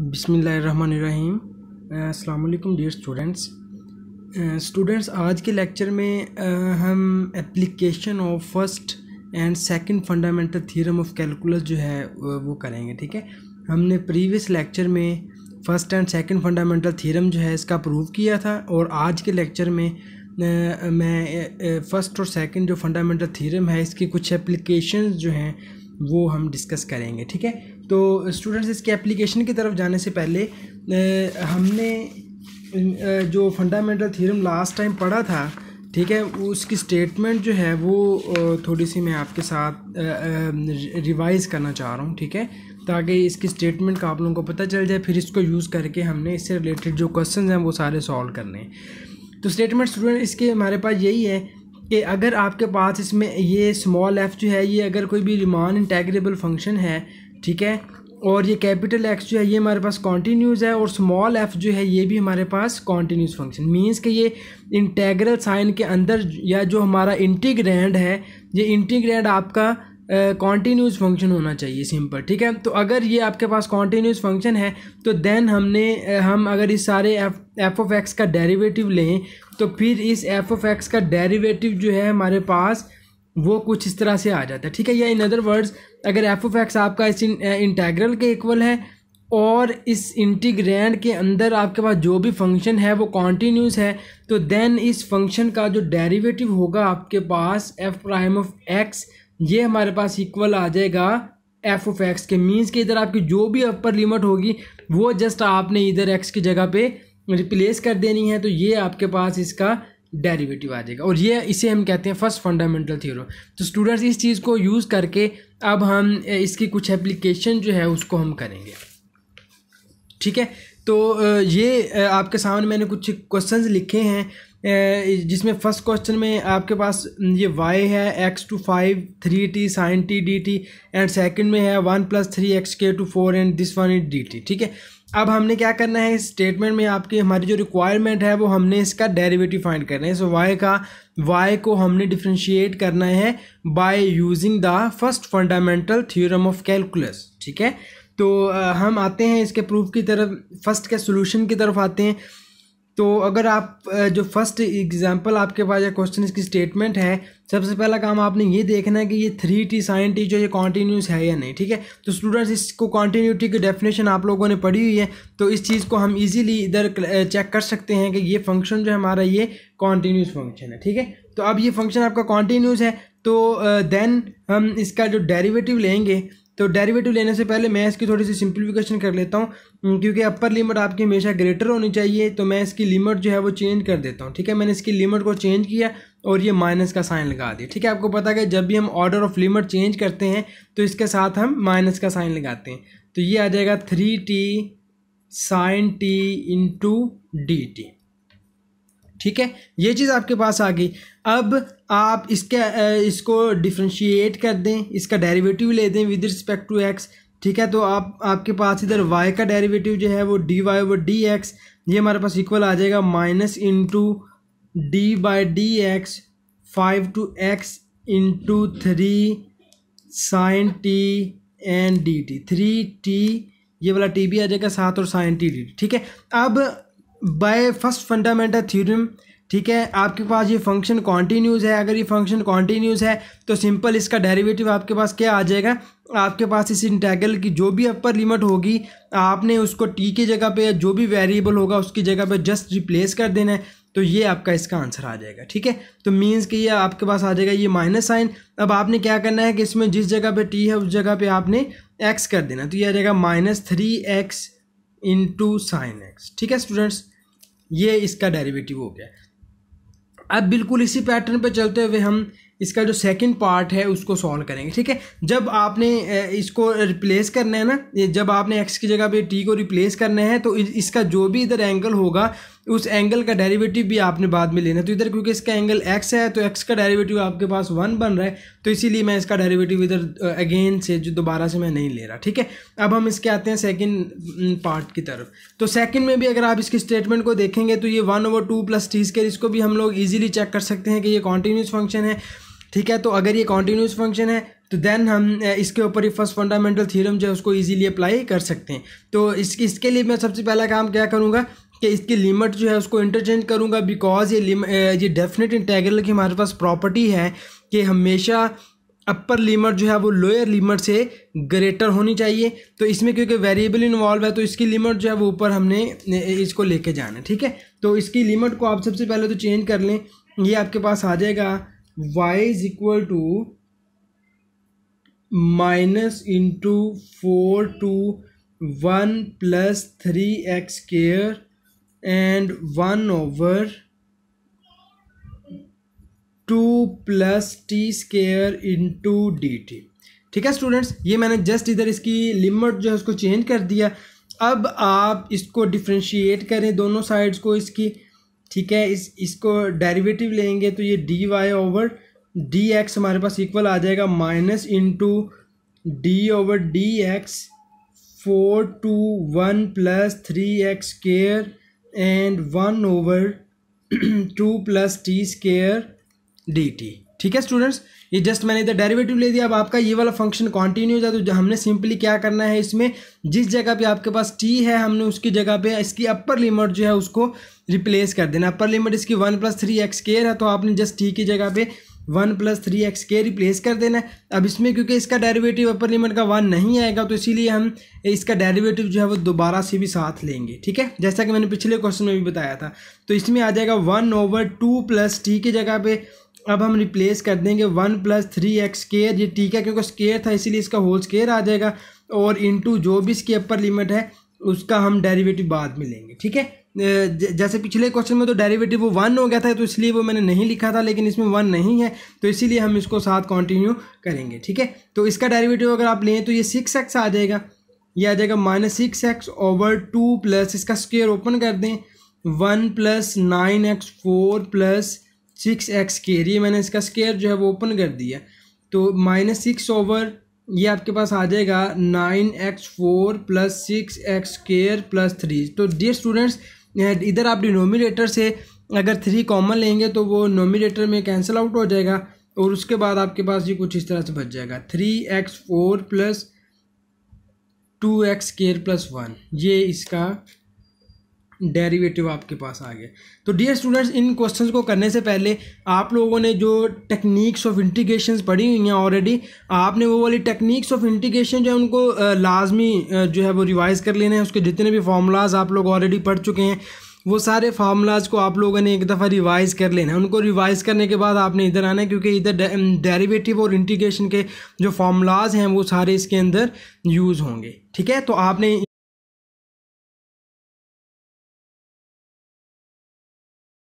बिसमीम अस्सलाम dear students students आज के लेक्चर में uh, हम application of first and second fundamental theorem of calculus जो है वो करेंगे ठीक है हमने प्रीवियस लेक्चर में first and second fundamental theorem जो है इसका प्रूव किया था और आज के लेक्चर में uh, मैं फ़र्स्ट uh, और सेकंड जो फंडामेंटल थ्योरम है इसकी कुछ एप्लीकेशन जो हैं वो हम डिस्कस करेंगे ठीक है तो स्टूडेंट्स इसके एप्लीकेशन की तरफ जाने से पहले हमने जो फंडामेंटल थ्योरम लास्ट टाइम पढ़ा था ठीक है उसकी स्टेटमेंट जो है वो थोड़ी सी मैं आपके साथ रिवाइज करना चाह रहा हूँ ठीक है ताकि इसकी स्टेटमेंट का आप लोगों को पता चल जाए फिर इसको यूज़ करके हमने इससे रिलेटेड जो क्वेश्चन हैं वो सारे सॉल्व करने हैं तो स्टेटमेंट स्टूडेंट इसके हमारे पास यही है कि अगर आपके पास इसमें ये स्मॉल एफ जो है ये अगर कोई भी रिमान इंटेग्रेबल फंक्शन है ठीक है और ये कैपिटल एक्स जो है ये हमारे पास कॉन्टीन्यूज़ है और स्मॉल एफ जो है ये भी हमारे पास कॉन्टीन्यूस फंक्शन मीन्स कि ये इंटेग्रल साइन के अंदर या जो हमारा इंटीग्रैंड है ये इंटीग्रैंड आपका कॉन्टीन्यूस uh, फंक्शन होना चाहिए सिंपल ठीक है तो अगर ये आपके पास कॉन्टीन्यूस फंक्शन है तो देन हमने हम अगर इस सारे एफ एफ ऑफ एक्स का डेरिवेटिव लें तो फिर इस एफ ऑफ एक्स का डेरिवेटिव जो है हमारे पास वो कुछ इस तरह से आ जाता है ठीक है या इन अदर वर्ड्स अगर एफ ऑफ एक्स आपका इस इंटीग्रल के इक्वल है और इस इंटीग्रैंड के अंदर आपके पास जो भी फंक्शन है वो कॉन्टीन्यूस है तो देन इस फंक्शन का जो डेरिवेटिव होगा आपके पास एफ प्राइम ऑफ एक्स ये हमारे पास इक्वल आ जाएगा एफ ऑफ एक्स के मीन्स के इधर आपकी जो भी अपर लिमिट होगी वो जस्ट आपने इधर एक्स की जगह पे रिप्लेस कर देनी है तो ये आपके पास इसका डेरिवेटिव आ जाएगा और ये इसे हम कहते हैं फर्स्ट फंडामेंटल थ्योरम तो स्टूडेंट्स इस चीज़ को यूज़ करके अब हम इसकी कुछ एप्लीकेशन जो है उसको हम करेंगे ठीक है तो ये आपके सामने मैंने कुछ क्वेश्चंस लिखे हैं जिसमें फर्स्ट क्वेश्चन में आपके पास ये वाई है X to five three T sine T D T and second में है वन प्लस थ्री एक्स के to four and this one is D T ठीक है अब हमने क्या करना है इस स्टेटमेंट में आपकी हमारी जो रिक्वायरमेंट है वो हमने इसका डेरिवेटिव फाइंड करना है सो वाई का वाई को हमने डिफ्रेंशिएट करना है by using the first fundamental theorem of calculus ठीक है तो हम आते हैं इसके प्रूफ की तरफ फर्स्ट के सोल्यूशन की तरफ आते हैं तो अगर आप जो फर्स्ट एग्जांपल आपके पास या क्वेश्चन इसकी स्टेटमेंट है सबसे पहला काम आपने ये देखना है कि ये थ्री टी साइन टी जो ये कॉन्टीन्यूस है या नहीं ठीक है तो स्टूडेंट्स इसको कॉन्टीन्यूटी की डेफिनेशन आप लोगों ने पढ़ी हुई है तो इस चीज़ को हम इजीली इधर चेक कर सकते हैं कि ये फंक्शन जो है हमारा ये कॉन्टीन्यूस फंक्शन है ठीक है तो अब ये फंक्शन आपका कॉन्टीन्यूस है तो देन हम इसका जो डेरीवेटिव लेंगे तो डेरिवेटिव लेने से पहले मैं इसकी थोड़ी सी सिंप्लीफिकेशन कर लेता हूँ हम्म, क्योंकि अपर लिमिट आपकी हमेशा ग्रेटर होनी चाहिए तो मैं इसकी लिमिट जो है वो चेंज कर देता हूँ ठीक है मैंने इसकी लिमिट को चेंज किया और ये माइनस का साइन लगा दिया ठीक है आपको पता है जब भी हम ऑर्डर ऑफ लिमिट चेंज करते हैं तो इसके साथ हम माइनस का साइन लगाते हैं तो ये आ जाएगा three T sine T into D T ठीक है ये चीज़ आपके पास आ गई अब आप इसके इसको डिफ्रेंशिएट कर दें इसका डेरिवेटिव ले दें विद रिस्पेक्ट टू एक्स ठीक है तो आप आपके पास इधर वाई का डेरिवेटिव जो है वो D Y over D X ये हमारे पास इक्वल आ जाएगा minus into D by D X five to X into three sine T and D T three T ये वाला टी भी आ जाएगा साथ और साइन टी डी ठीक है अब बाय फर्स्ट फंडामेंटल थ्योरम ठीक है आपके पास ये फंक्शन कॉन्टीन्यूज़ है अगर ये फंक्शन कॉन्टीन्यूज़ है तो सिंपल इसका डेरिवेटिव आपके पास क्या आ जाएगा आपके पास इस इंटेगल की जो भी अपर लिमिट होगी आपने उसको टी की जगह पे या जो भी वेरिएबल होगा उसकी जगह पे जस्ट रिप्लेस कर देना है तो ये आपका इसका आंसर आ जाएगा ठीक है तो मीन्स कि ये आपके पास आ जाएगा ये माइनस साइन अब आपने क्या करना है कि इसमें जिस जगह पे टी है उस जगह पे आपने एक्स कर देना तो ये आ जाएगा minus three X into sine X ठीक है स्टूडेंट्स ये इसका डेरिवेटिव हो गया अब बिल्कुल इसी पैटर्न पे चलते हुए हम इसका जो सेकंड पार्ट है उसको सॉल्व करेंगे ठीक है जब आपने इसको रिप्लेस करना है ना जब आपने एक्स की जगह पे टी को रिप्लेस करना है तो इसका जो भी इधर एंगल होगा उस एंगल का डेरिवेटिव भी आपने बाद में लेना तो इधर क्योंकि इसका एंगल एक्स है तो एक्स का डेरिवेटिव आपके पास वन बन रहा है तो इसीलिए मैं इसका डेरिवेटिव इधर अगेन से जो दोबारा से मैं नहीं ले रहा ठीक है अब हम इसके आते हैं सेकेंड पार्ट की तरफ तो सेकेंड में भी अगर आप इसके स्टेटमेंट को देखेंगे तो ये one over two plus T square इसको भी हम लोग ईजिली चेक कर सकते हैं कि ये कॉन्टीन्यूस फंक्शन है ठीक है तो अगर ये कॉन्टीन्यूस फंक्शन है तो देन हम इसके ऊपर ये फर्स्ट फंडामेंटल थ्योरम जो है उसको इजीली अप्लाई कर सकते हैं तो इस इसके लिए मैं सबसे पहला काम क्या करूँगा कि इसकी लिमिट जो है उसको इंटरचेंज करूँगा बिकॉज ये ये डेफिनेट इंटेग्रल की हमारे पास प्रॉपर्टी है कि हमेशा अपर लिमिट जो है वो लोअर लिमिट से ग्रेटर होनी चाहिए तो इसमें क्योंकि वेरिएबल इन्वॉल्व है तो इसकी लिमिट जो है वो ऊपर हमने इसको लेके जाना है ठीक है तो इसकी लिमिट को आप सबसे पहले तो चेंज कर लें ये आपके पास आ जाएगा y is equal to minus into four to one plus three x square and one over two plus T square into D T ठीक है स्टूडेंट्स ये मैंने जस्ट इधर इसकी लिमिट जो है उसको चेंज कर दिया अब आप इसको डिफ्रेंशिएट करें दोनों साइड्स को इसकी ठीक है इस इसको डेरिवेटिव लेंगे तो ये D Y over D X हमारे पास इक्वल आ जाएगा minus into D over D X four to one plus three x square and one over two plus T square D T ठीक है स्टूडेंट्स ये जस्ट मैंने इधर डेरिवेटिव ले दिया अब आपका ये वाला फंक्शन कंटिन्यू हो जाता तो हमने सिंपली क्या करना है इसमें जिस जगह पे आपके पास टी है हमने उसकी जगह पे इसकी अपर लिमिट जो है उसको रिप्लेस कर देना अपर लिमिट इसकी one plus three x square है तो आपने जस्ट टी की जगह पे वन प्लस थ्री एक्स के रिप्लेस कर देना है अब इसमें क्योंकि इसका डेरिवेटिव अपर लिमिट का वन नहीं आएगा तो इसीलिए हम इसका डेरिवेटिव जो है वो दोबारा से भी साथ लेंगे ठीक है जैसा कि मैंने पिछले क्वेश्चन में भी बताया था तो इसमें आ जाएगा one over two plus t की जगह पे अब हम रिप्लेस कर देंगे one plus three x square ये टी का क्योंकि स्केयर था इसीलिए इसका होल स्केयर आ जाएगा और इनटू जो भी इसकी अपर लिमिट है उसका हम डेरिवेटिव बाद में लेंगे ठीक है जैसे पिछले क्वेश्चन में तो डेरिवेटिव वो वन हो गया था तो इसलिए वो मैंने नहीं लिखा था लेकिन इसमें वन नहीं है तो इसीलिए हम इसको साथ कंटिन्यू करेंगे ठीक है तो इसका डेरिवेटिव अगर आप लें तो ये सिक्स एक्स आ जाएगा ये आ जाएगा minus six x over two plus इसका स्केयर ओपन कर दें one plus nine x four plus six x square ये मैंने इसका स्केयर जो है वो ओपन कर दिया तो माइनस सिक्स ओवर ये आपके पास आ जाएगा nine x four plus six x square plus three तो डियर स्टूडेंट्स इधर आप डिनोमिनेटर से अगर थ्री कॉमन लेंगे तो वो नोमिनेटर में कैंसिल आउट हो जाएगा और उसके बाद आपके पास ये कुछ इस तरह से बच जाएगा three x four plus two x square plus one ये इसका डेरिवेटिव आपके पास आ गया तो डियर स्टूडेंट्स इन क्वेश्चंस को करने से पहले आप लोगों ने जो टेक्निक्स ऑफ इंटीग्रेशन पढ़ी हुई हैं ऑलरेडी आपने वो वाली टेक्निक्स ऑफ इंटीग्रेशन जो है उनको लाजमी जो है वो रिवाइज़ कर लेने हैं उसके जितने भी फार्मूलाज आप लोग ऑलरेडी पढ़ चुके हैं वो सारे फार्मूलाज को आप लोगों ने एक दफ़ा रिवाइज़ कर लेना है उनको रिवाइज़ करने के बाद आपने इधर आना है क्योंकि इधर डेरिवेटिव और इंटीग्रेशन के जो फार्मूलाज हैं वो सारे इसके अंदर यूज़ होंगे ठीक है तो आपने